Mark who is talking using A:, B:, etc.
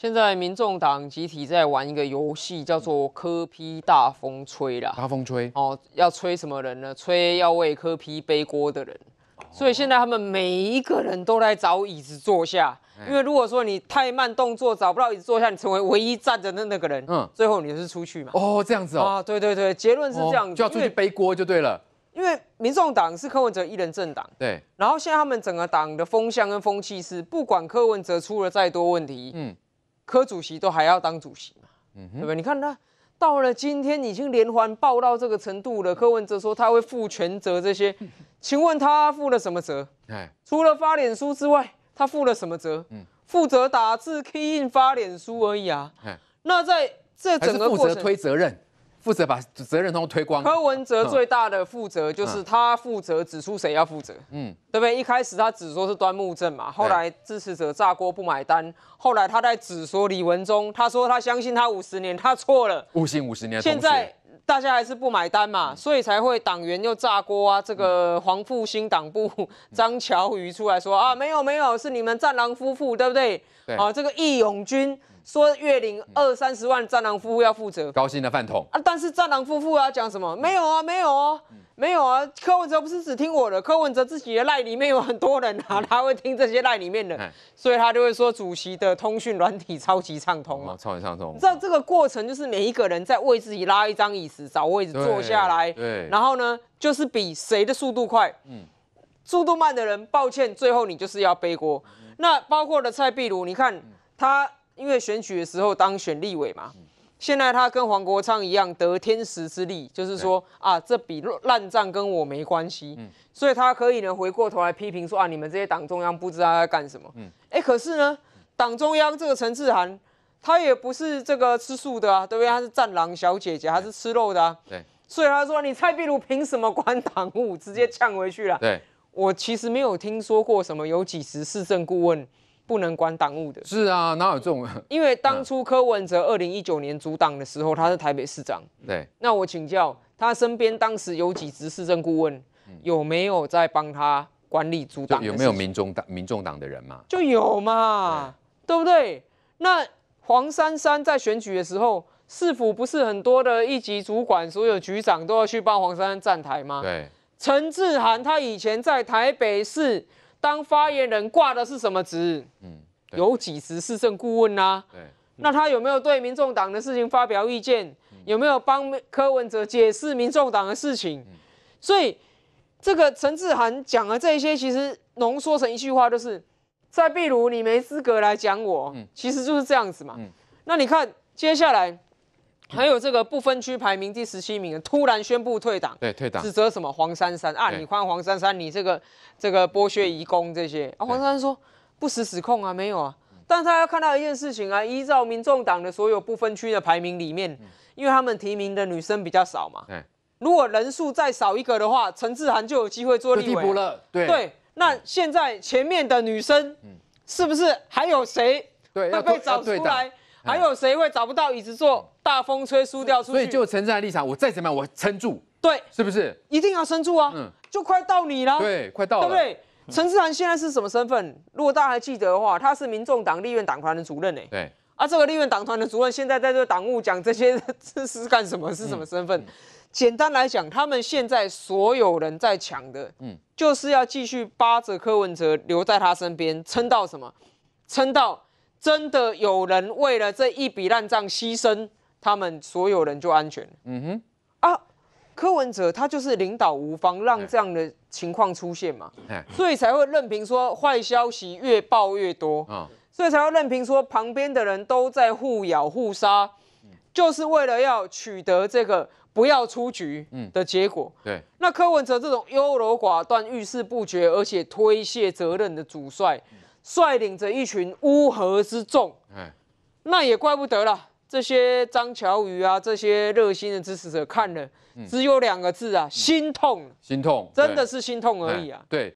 A: 现在民众党集体在玩一个游戏，叫做“柯批大风吹”啦。大风吹哦，要吹什么人呢？吹要为柯批背锅的人。所以现在他们每一个人都来找椅子坐下，因为如果说你太慢动作，找不到椅子坐下，你成为唯一站着的那个人。嗯，最后你是出去嘛？哦，这样子哦。啊，对对对，结论是这样，就要出去背锅就对了。因为民众党是柯文哲一人政党，对。然后现在他们整个党的风向跟风气是，不管柯文哲出了再多问题，嗯。科主席都还要当主席嘛，嗯、对不对？你看他到了今天已经连环爆到这个程度了。柯文哲说他会负全责，这些，请问他负了什么责？除了发脸书之外，他负了什么责？嗯，负责打字、key in 发脸书而已啊。那在这整个过程，负责推责任。负责把责任都推光。柯文哲最大的负责就是他负责指出谁要负责，嗯，对不对？一开始他只说是端木正嘛，后来支持者炸锅不买单，后来他在指说李文忠，他说他相信他五十年，他错了，误信五十年。现在大家还是不买单嘛，所以才会党员又炸锅啊！这个黄复兴党部张乔瑜出来说啊，没有没有，是你们战狼夫妇，对不对？啊，这个义勇军。说月领二三十万战狼夫妇要负责，高薪的饭桶啊！但是战狼夫妇啊，讲什么？没有啊，没有啊，没有啊！柯文哲不是只听我的，柯文哲自己的赖里面有很多人啊，他会听这些赖里面的，所以他就会说主席的通讯软体超级畅通啊，超级畅通。这这个过程就是每一个人在为自己拉一张椅子，找位置坐下来，对，然后呢，就是比谁的速度快，嗯，速度慢的人，抱歉，最后你就是要背锅。那包括了蔡壁如，你看他。因为选举的时候当选立委嘛，现在他跟黄国昌一样得天时之利，就是说啊，这笔烂账跟我没关系，所以他可以呢回过头来批评说啊，你们这些党中央不知道在干什么。哎，可是呢，党中央这个陈志涵，他也不是这个吃素的啊，对不对？他是战狼小姐姐，他是吃肉的，对。所以他说，你蔡壁如凭什么管党务？直接呛回去了。对，我其实没有听说过什么有几十市政顾问。不能管党务的，是啊，哪有这种？因为当初柯文哲二零一九年主党的时候，他是台北市长。对，那我请教他身边当时有几支市政顾问，有没有在帮他管理主党？有没有民众党、民众党的人嘛？就有嘛，对不对？那黄珊珊在选举的时候，市府不是很多的一级主管，所有局长都要去帮黄珊珊站台吗？对，陈志涵他以前在台北市。当发言人挂的是什么职？嗯，有几职市政顾问呐？那他有没有对民众党的事情发表意见？有没有帮柯文哲解释民众党的事情？所以这个陈志涵讲的这些，其实浓缩成一句话，就是在壁如你没资格来讲我。其实就是这样子嘛。那你看接下来。还有这个不分区排名第十七名的，突然宣布退党，对，退党，指责什么黄珊珊啊？你欢黄珊珊，你这个这个剥削移工这些啊？黄珊珊说不实指控啊，没有啊。但他要看到一件事情啊，依照民众党的所有不分区的排名里面，因为他们提名的女生比较少嘛，如果人数再少一个的话，陈志涵就有机会做立委了。对，那现在前面的女生，是不是还有谁会被找出来？还有谁会找不到椅子坐？大风吹输掉出去，所以就陈志安立场，我再怎么样我撑住，对，是不是？一定要撑住啊！嗯，就快到你了，对，快到了，对不对？陈志涵现在是什么身份？如果大家还记得的话，他是民众党立院党团的主任呢。对，啊，这个立院党团的主任现在在这个党务讲这些，这是干什么？是什么身份？简单来讲，他们现在所有人在抢的，嗯，就是要继续扒着柯文哲留在他身边，撑到什么？撑到。真的有人为了这一笔烂账牺牲，他们所有人就安全。嗯哼，啊，柯文哲他就是领导无方，让这样的情况出现嘛，所以才会任凭说坏消息越报越多，所以才要任凭说旁边的人都在互咬互杀，就是为了要取得这个不要出局的结果。对，那柯文哲这种优柔寡断、遇事不决，而且推卸责任的主帅。率领着一群乌合之众，那也怪不得了。这些张乔瑜啊，这些热心的支持者看了，只有两个字啊，心痛，心痛，真的是心痛而已啊。对。